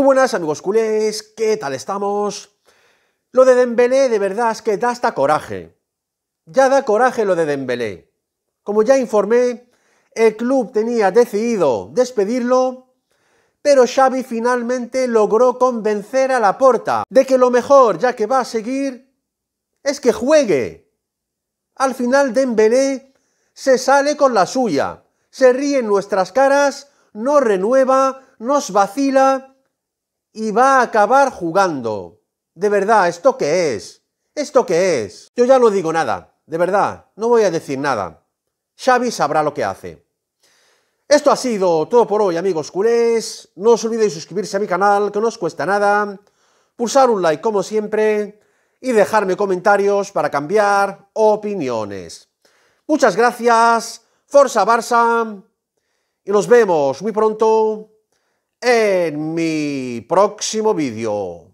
Muy buenas amigos culés, ¿qué tal estamos? Lo de Dembélé de verdad es que da hasta coraje. Ya da coraje lo de Dembélé. Como ya informé, el club tenía decidido despedirlo, pero Xavi finalmente logró convencer a Laporta de que lo mejor, ya que va a seguir, es que juegue. Al final Dembélé se sale con la suya, se ríe en nuestras caras, no renueva, nos vacila y va a acabar jugando. De verdad, ¿esto qué es? ¿Esto qué es? Yo ya no digo nada, de verdad, no voy a decir nada. Xavi sabrá lo que hace. Esto ha sido todo por hoy, amigos culés. No os olvidéis suscribirse a mi canal, que no os cuesta nada. Pulsar un like como siempre y dejarme comentarios para cambiar opiniones. Muchas gracias, Forza Barça, y nos vemos muy pronto en mi próximo vídeo.